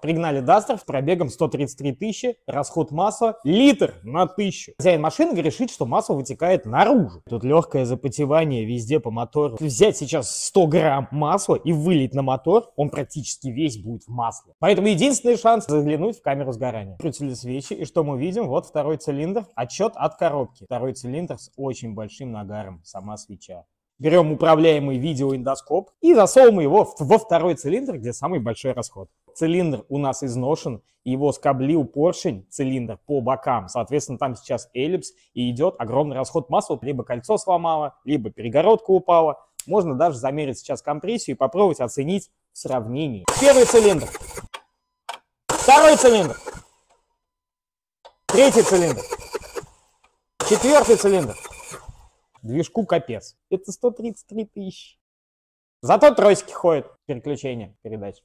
Пригнали с пробегом 133 тысячи, расход масла литр на тысячу. Хозяин машины решит, что масло вытекает наружу. Тут легкое запотевание везде по мотору. Взять сейчас 100 грамм масла и вылить на мотор, он практически весь будет в масле. Поэтому единственный шанс заглянуть в камеру сгорания. Крутили свечи, и что мы видим? Вот второй цилиндр, отчет от коробки. Второй цилиндр с очень большим нагаром, сама свеча берем управляемый видеоэндоскоп и засовываем его во второй цилиндр, где самый большой расход. Цилиндр у нас изношен, его скоблил поршень, цилиндр, по бокам. Соответственно, там сейчас эллипс, и идет огромный расход масла. Либо кольцо сломало, либо перегородка упала. Можно даже замерить сейчас компрессию и попробовать оценить в сравнении. Первый цилиндр. Второй цилиндр. Третий цилиндр. Четвертый цилиндр. Движку капец. Это 133 тысячи. Зато тройки ходят. Переключение передач.